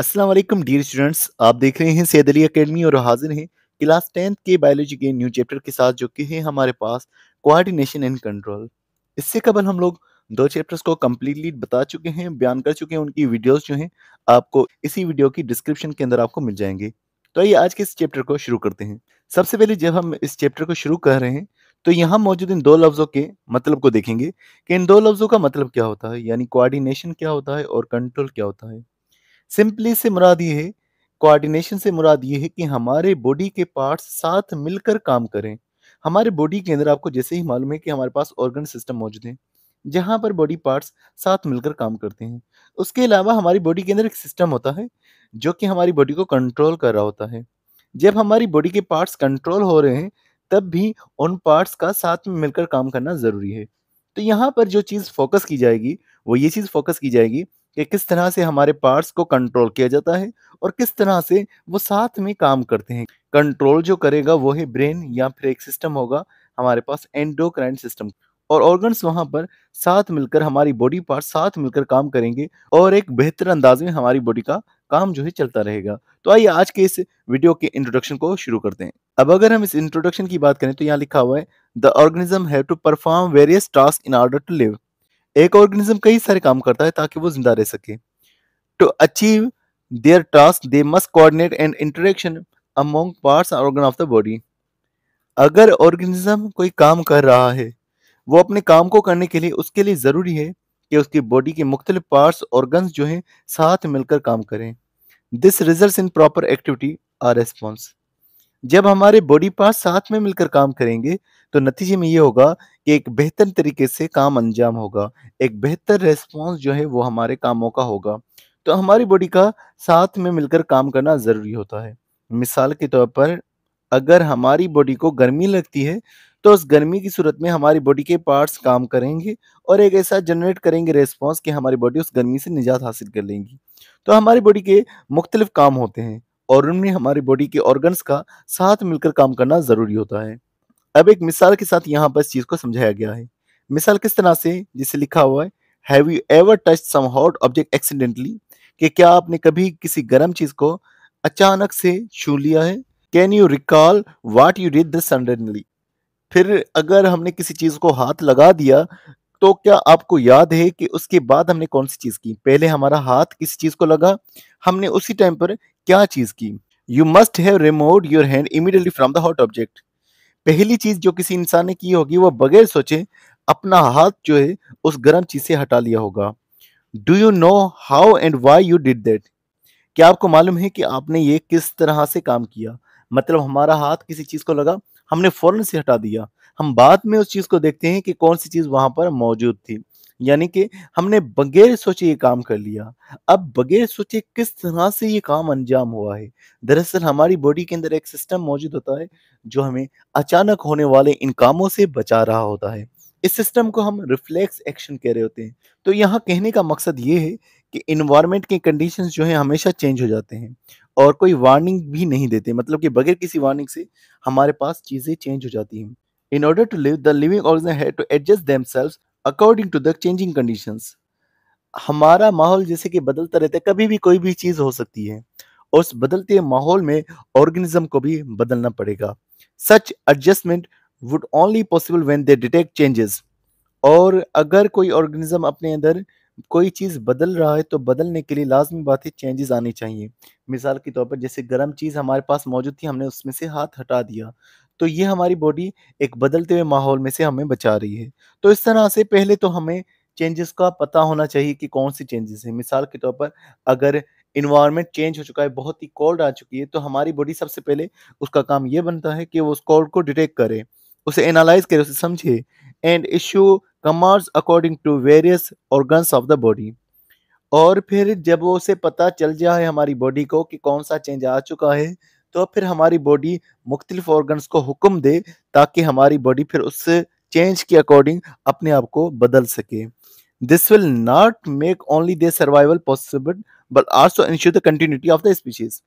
अस्सलाम वालेकुम dear students आप देख रहे हैं सैद अली अकेडमी और हाजिर हैं क्लास टेंथ के बायोलॉजी के न्यू चैप्टर के साथ जो कि है हमारे पास कोऑर्डिनेशन एंड कंट्रोल इससे कबल हम लोग दो चैप्टर्स को कम्प्लीटली बता चुके हैं बयान कर चुके हैं उनकी वीडियोस जो हैं आपको इसी वीडियो की डिस्क्रिप्शन के अंदर आपको मिल जाएंगे तो आइए आज के इस चैप्टर को शुरू करते हैं सबसे पहले जब हम इस चैप्टर को शुरू कर रहे हैं तो यहाँ मौजूद इन दो लफ्ज़ों के मतलब को देखेंगे कि इन दो लफ्ज़ों का मतलब क्या होता है यानी कोऑर्डिनेशन क्या होता है और कंट्रोल क्या होता है सिंपली से मुराद ये है कोऑर्डिनेशन से मुराद ये है कि हमारे बॉडी के पार्ट्स साथ मिलकर काम करें हमारे बॉडी के अंदर आपको जैसे ही मालूम है कि हमारे पास ऑर्गन सिस्टम मौजूद है जहाँ पर बॉडी पार्ट्स साथ मिलकर काम करते हैं उसके अलावा हमारी बॉडी के अंदर एक सिस्टम होता है जो कि हमारी बॉडी को कंट्रोल कर रहा होता है जब हमारी बॉडी के पार्ट्स कंट्रोल हो रहे हैं तब भी उन पार्ट्स का साथ में मिलकर काम करना ज़रूरी है तो यहाँ पर जो चीज़ फोकस की जाएगी वो ये चीज़ फोकस की जाएगी कि किस तरह से हमारे पार्ट्स को कंट्रोल किया जाता है और किस तरह से वो साथ में काम करते हैं कंट्रोल जो करेगा वो है ब्रेन या फिर एक सिस्टम होगा हमारे पास एंडोक्राइन सिस्टम और ऑर्गन्स वहाँ पर साथ मिलकर हमारी बॉडी पार्ट साथ मिलकर काम करेंगे और एक बेहतर अंदाज में हमारी बॉडी का काम जो है चलता रहेगा तो आइए आज के इस वीडियो के इंट्रोडक्शन को शुरू करते हैं अब अगर हम इस इंट्रोडक्शन की बात करें तो यहाँ लिखा हुआ है the organism have to perform various task in order to live एक ऑर्गेनिज्म कई सारे काम करता है ताकि वो जिंदा रह सके to achieve their task they must coordinate and interaction among parts organ of the body अगर ऑर्गेनिज्म कोई काम कर रहा है वो अपने काम को करने के लिए उसके लिए ज़रूरी है कि उसकी बॉडी के मुख्तलिफ पार्ट्स ऑर्गन जो हैं साथ मिलकर काम करें this result in proper activity or response जब हमारे बॉडी पार्ट साथ में मिलकर काम करेंगे तो नतीजे में ये होगा कि एक बेहतर तरीके से काम अंजाम होगा एक बेहतर रेस्पॉन्स जो है वो हमारे कामों का होगा तो हमारी बॉडी का साथ में मिलकर काम करना ज़रूरी होता है मिसाल के तौर पर अगर हमारी बॉडी को गर्मी लगती है तो उस गर्मी की सूरत में हमारी बॉडी के पार्ट्स काम करेंगे और एक ऐसा जनरेट करेंगे रेस्पॉन्स कि हमारी बॉडी उस गर्मी से निजात हासिल कर लेंगी तो हमारी बॉडी के मुख्तलिफ काम होते हैं और उनमें हमारी बॉडी के ऑर्गन्स का साथ मिलकर काम करना ज़रूरी होता है अब एक मिसाल के साथ यहाँ पर इस चीज़ को समझाया गया है मिसाल किस तरह से जिसे लिखा हुआ है have you ever touch some hot object accidentally कि क्या आपने कभी किसी गर्म चीज़ को अचानक से छू लिया है can you recall what you did this suddenly फिर अगर हमने किसी चीज़ को हाथ लगा दिया तो क्या आपको याद है कि उसके बाद हमने कौन सी चीज की पहले हमारा हाथ किस चीज को लगा हमने उसी टाइम पर क्या चीज की you must have remove your hand immediately from the hot object पहली चीज जो किसी इंसान ने की होगी वह बगैर सोचे अपना हाथ जो है उस गर्म चीज से हटा लिया होगा do you know how and why you did that क्या आपको मालूम है कि आपने ये किस तरह से काम किया मतलब हमारा हाथ किसी चीज को लगा हमने फौरन से हटा दिया हम बाद में उस चीज को देखते हैं कि कौन सी चीज वहां पर मौजूद थी यानी कि हमने बगैर सोचे ये काम कर लिया अब बगैर सोचे किस तरह से ये काम अंजाम हुआ है दरअसल हमारी बॉडी के अंदर एक सिस्टम मौजूद होता है जो हमें अचानक होने वाले इन कामों से बचा रहा होता है इस सिस्टम को हम रिफ्लेक्स एक्शन कह रहे होते हैं तो यहाँ कहने का मकसद ये है कि इन्वायरमेंट के कंडीशन जो है हमेशा चेंज हो जाते हैं और कोई वार्निंग भी नहीं देते मतलब कि बगैर किसी वार्निंग से हमारे पास चीज़ें चेंज हो जाती हैं In order to live, the living organism had to adjust themselves according to the changing conditions. हमारा माहौल जैसे कि बदलता रहता है कभी भी कोई भी चीज हो सकती है और उस बदलते माहौल में ऑर्गेनिज्म को भी बदलना पड़ेगा such adjustment would only possible when they detect changes और अगर कोई ऑर्गेनिज्म अपने अंदर कोई चीज़ बदल रहा है तो बदलने के लिए लाजमी बात है चेंजेस आने चाहिए मिसाल के तौर पर जैसे गर्म चीज़ हमारे पास मौजूद थी हमने उसमें से हाथ हटा दिया तो ये हमारी बॉडी एक बदलते हुए माहौल में से हमें बचा रही है तो इस तरह से पहले तो हमें चेंजेस का पता होना चाहिए कि कौन सी चेंजेस है मिसाल के तौर पर अगर इन्वायरमेंट चेंज हो चुका है बहुत ही कोल्ड आ चुकी है तो हमारी बॉडी सबसे पहले उसका काम ये बनता है कि वो उस कोल्ड को डिटेक्ट करे उसे एनालाइज करे उसे समझे and issue commands according to various organs of the body और फिर जब उसे पता चल जाए हमारी बॉडी को कि कौन सा चेंज आ चुका है तो फिर हमारी बॉडी मुख्तलिफ ऑर्गन्स को हुक्म दे ताकि हमारी बॉडी फिर उस चेंज के अकॉर्डिंग अपने आप को बदल सके this will not make only the survival possible but also ensure the continuity of the species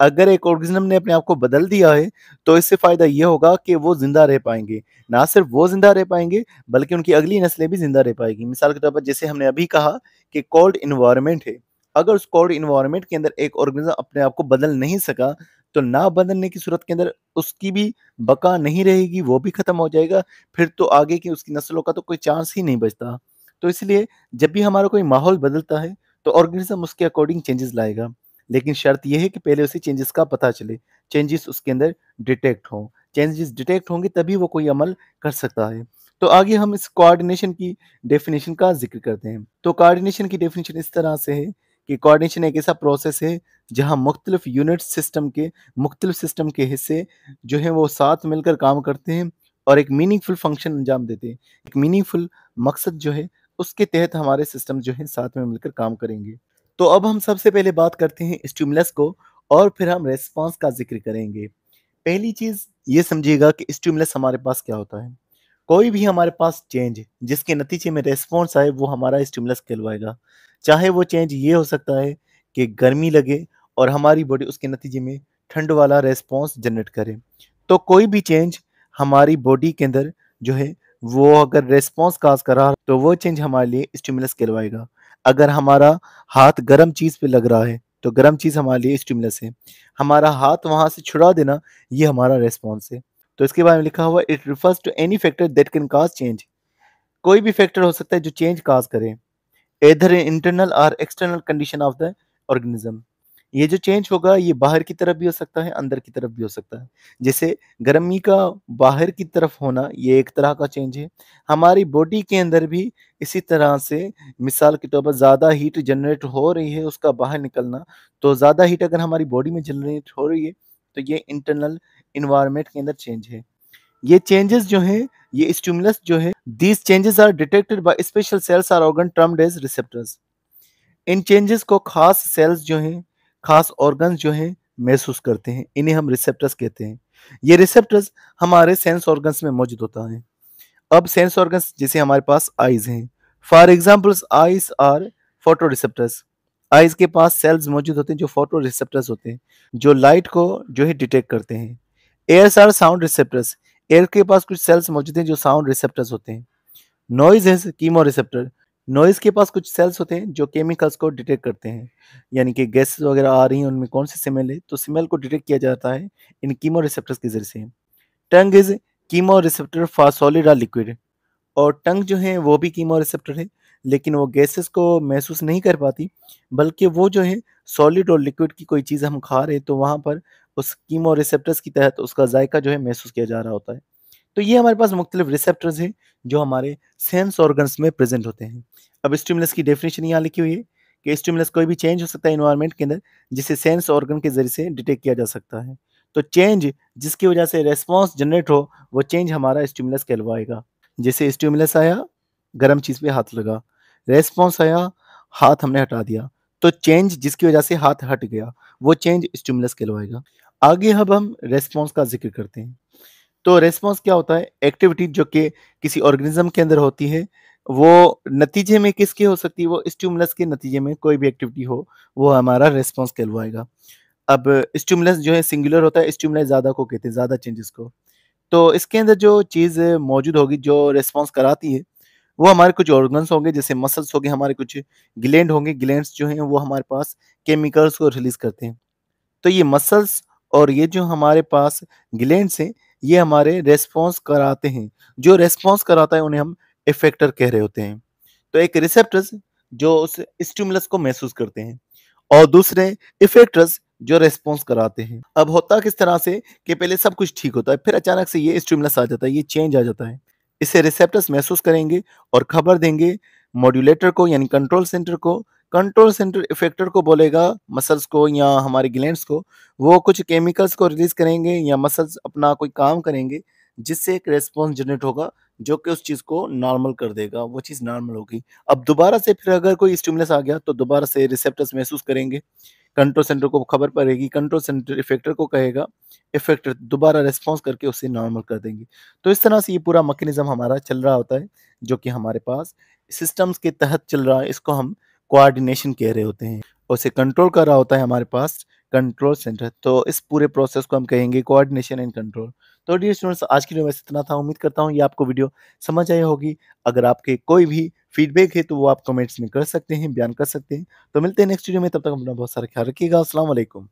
अगर एक ऑर्गेनिज्म ने अपने आप को बदल दिया है तो इससे फ़ायदा यह होगा कि वो ज़िंदा रह पाएंगे ना सिर्फ वो ज़िंदा रह पाएंगे बल्कि उनकी अगली नस्लें भी ज़िंदा रह पाएगी मिसाल के तौर पर जैसे हमने अभी कहा कि कोल्ड इन्वायरमेंट है अगर उस कोल्ड इन्वायरमेंट के अंदर एक ऑर्गेनिज्म अपने आप को बदल नहीं सका तो ना बदलने की सूरत के अंदर उसकी भी बका नहीं रहेगी वो भी ख़त्म हो जाएगा फिर तो आगे की उसकी नस्लों का तो कोई चांस ही नहीं बचता तो इसलिए जब भी हमारा कोई माहौल बदलता है तो ऑर्गेनिज्म उसके अकॉर्डिंग चेंजेस लाएगा लेकिन शर्त यह है कि पहले उसे चेंजेस का पता चले चेंजेस उसके अंदर डिटेक्ट हों चेंजेस डिटेक्ट होंगे तभी वो कोई अमल कर सकता है तो आगे हम इस कोऑर्डिनेशन की डेफिनेशन का जिक्र करते हैं तो कोऑर्डिनेशन की डेफिनेशन इस तरह से है कि कोऑर्डिनेशन एक ऐसा प्रोसेस है जहां मुख्तलिफ यूनिट सिस्टम के मुख्तलिफ सिस्टम के हिस्से जो हैं वो साथ मिलकर काम करते हैं और एक मीनिंगफुल फंक्शन अंजाम देते हैं एक मीनिंगफुल मकसद जो है उसके तहत हमारे सिस्टम जो है साथ में मिलकर काम करेंगे तो अब हम सबसे पहले बात करते हैं स्टिमुलस को और फिर हम रेस्पॉन्स का जिक्र करेंगे पहली चीज़ ये समझिएगा कि स्टिमुलस हमारे पास क्या होता है कोई भी हमारे पास चेंज जिसके नतीजे में रेस्पॉन्स आए वो हमारा स्टिमुलस कहलवाएगा चाहे वो चेंज ये हो सकता है कि गर्मी लगे और हमारी बॉडी उसके नतीजे में ठंड वाला रेस्पॉन्स जनरेट करे तो कोई भी चेंज हमारी बॉडी के अंदर जो है वो अगर रेस्पॉन्स काज करा तो वो चेंज हमारे लिए स्टिमुलस कहलवाएगा अगर हमारा हाथ गर्म चीज़ पर लग रहा है तो गर्म चीज़ हमारे लिए स्टिमुलस है हमारा हाथ वहाँ से छुड़ा देना ये हमारा रेस्पॉन्स है तो इसके बारे में लिखा हुआ it refers to any factor that can cause change कोई भी फैक्टर हो सकता है जो चेंज काज करे एधर इंटरनल और external condition of the organism ये जो चेंज होगा ये बाहर की तरफ भी हो सकता है अंदर की तरफ भी हो सकता है जैसे गर्मी का बाहर की तरफ होना ये एक तरह का चेंज है हमारी बॉडी के अंदर भी इसी तरह से मिसाल के तौर पर ज़्यादा हीट जनरेट हो रही है उसका बाहर निकलना तो ज़्यादा हीट अगर हमारी बॉडी में जनरेट हो रही है तो ये इंटरनल इन्वायरमेंट के अंदर चेंज है ये चेंजेस जो है ये स्टूमुलस जो है these changes are detected by special cells or organ termed as receptors इन चेंजेस को खास सेल्स जो हैं खास ऑर्गन जो हैं महसूस करते हैं इन्हें हम रिसेप्टर्स कहते हैं ये रिसेप्टर्स हमारे सेंस ऑर्गन्स में मौजूद होता है अब सेंस ऑर्गन्स जैसे हमारे पास आइज हैं for examples eyes are photo receptors eyes के पास सेल्स मौजूद होते हैं जो फोटो रिसेप्टर्स होते हैं जो लाइट को जो है डिटेक्ट करते हैं ears are sound receptors ear के पास कुछ सेल्स मौजूद हैं जो साउंड रिसेप्टर्स होते हैं नॉइज है कीमो रिसेप्टर नॉइज के पास कुछ सेल्स होते हैं जो केमिकल्स को डिटेक्ट करते हैं यानी कि गैसेस वगैरह आ रही हैं उनमें कौन से स्मेल है तो स्मेल को डिटेक्ट किया जाता है इन कीमो रिसेप्टर्स के जरिए से tongue is chemo receptor for solid और लिक्विड और टंग जो है वो भी कीमो रिसेप्टर है लेकिन वो गैसेस को महसूस नहीं कर पाती बल्कि वो जो है सॉलिड और लिक्विड की कोई चीज़ हम खा रहे तो वहाँ पर उस कीमो रिसेप्टर्स की तहत उसका जायका जो है महसूस किया जा रहा होता है तो ये हमारे पास मुख्तलिफ रिसेप्टर्स हैं जो हमारे सेंस ऑर्गन्स में प्रेजेंट होते हैं अब स्टिमुलस की डेफिनेशन यहाँ लिखी हुई है कि स्टिमुलस कोई भी चेंज हो सकता है इन्वायरमेंट के अंदर जिसे सेंस ऑर्गन के जरिए से डिटेक्ट किया जा सकता है तो चेंज जिसकी वजह से रेस्पॉन्स जनरेट हो वो चेंज हमारा स्टिमुलस कहलवाएगा जैसे स्टिमुलस आया गर्म चीज़ पे हाथ लगा रेस्पॉन्स आया हाथ हमने हटा दिया तो चेंज जिसकी वजह से हाथ हट गया वो चेंज स्टिमुलस कहलवाएगा आगे अब हम रेस्पॉन्स का जिक्र करते हैं तो रेस्पॉन्स क्या होता है एक्टिविटी जो कि किसी ऑर्गेनिज्म के अंदर होती है वो नतीजे में किसके हो सकती है वो स्टिमुलस के नतीजे में कोई भी एक्टिविटी हो वो हमारा रेस्पॉन्स कहलवाएगा अब स्टिमुलस जो है सिंगुलर होता है स्टिमुलस ज़्यादा को कहते हैं ज़्यादा चेंजेस को तो इसके अंदर जो चीज़ मौजूद होगी जो रेस्पॉन्स कराती है वो हमारे कुछ ऑर्गन्स होंगे जैसे मसल्स होंगे हमारे कुछ ग्लैंड होंगे ग्लैंड्स जो हैं वो हमारे पास केमिकल्स को रिलीज करते हैं तो ये मसल्स और ये जो हमारे पास ग्लैंड्स हैं ये हमारे रेस्पॉन्स कराते हैं जो रेस्पॉन्स कराता है उन्हें हम इफेक्टर कह रहे होते हैं तो एक रिसेप्टर्स जो उस स्टिमुलस को महसूस करते हैं और दूसरे इफेक्टर्स जो रेस्पॉन्स कराते हैं अब होता किस तरह से कि पहले सब कुछ ठीक होता है फिर अचानक से ये स्टिमुलस आ जाता है ये चेंज आ जाता है इसे रिसेप्टर्स महसूस करेंगे और खबर देंगे मॉड्यूलेटर को यानी कंट्रोल सेंटर को कंट्रोल सेंटर इफेक्टर को बोलेगा मसल्स को या हमारे ग्लैंड्स को वो कुछ केमिकल्स को रिलीज करेंगे या मसल्स अपना कोई काम करेंगे जिससे एक रेस्पॉन्स जनरेट होगा जो कि उस चीज़ को नॉर्मल कर देगा वो चीज़ नॉर्मल होगी अब दोबारा से फिर अगर कोई स्टिमुलस आ गया तो दोबारा से रिसेप्टर्स महसूस करेंगे कंट्रोल सेंटर को खबर पड़ेगी कंट्रोल सेंटर इफेक्टर को कहेगा इफेक्टर दोबारा रेस्पॉन्स करके उसे नॉर्मल कर देंगे तो इस तरह से ये पूरा मकनिज़म हमारा चल रहा होता है जो कि हमारे पास सिस्टम्स के तहत चल रहा है इसको हम कोऑर्डिनेशन कह रहे होते हैं और इसे कंट्रोल कर रहा होता है हमारे पास कंट्रोल सेंटर तो इस पूरे प्रोसेस को हम कहेंगे कोऑर्डिनेशन एंड कंट्रोल तो डियर स्टूडेंट्स आज के लिए मैं इतना था उम्मीद करता हूँ ये आपको वीडियो समझ आई होगी अगर आपके कोई भी फीडबैक है तो वो आप कमेंट्स में कर सकते हैं बयान कर सकते हैं तो मिलते हैं नेक्स्ट वीडियो में तब तक अपना बहुत सारा ख्याल रखिएगा असलम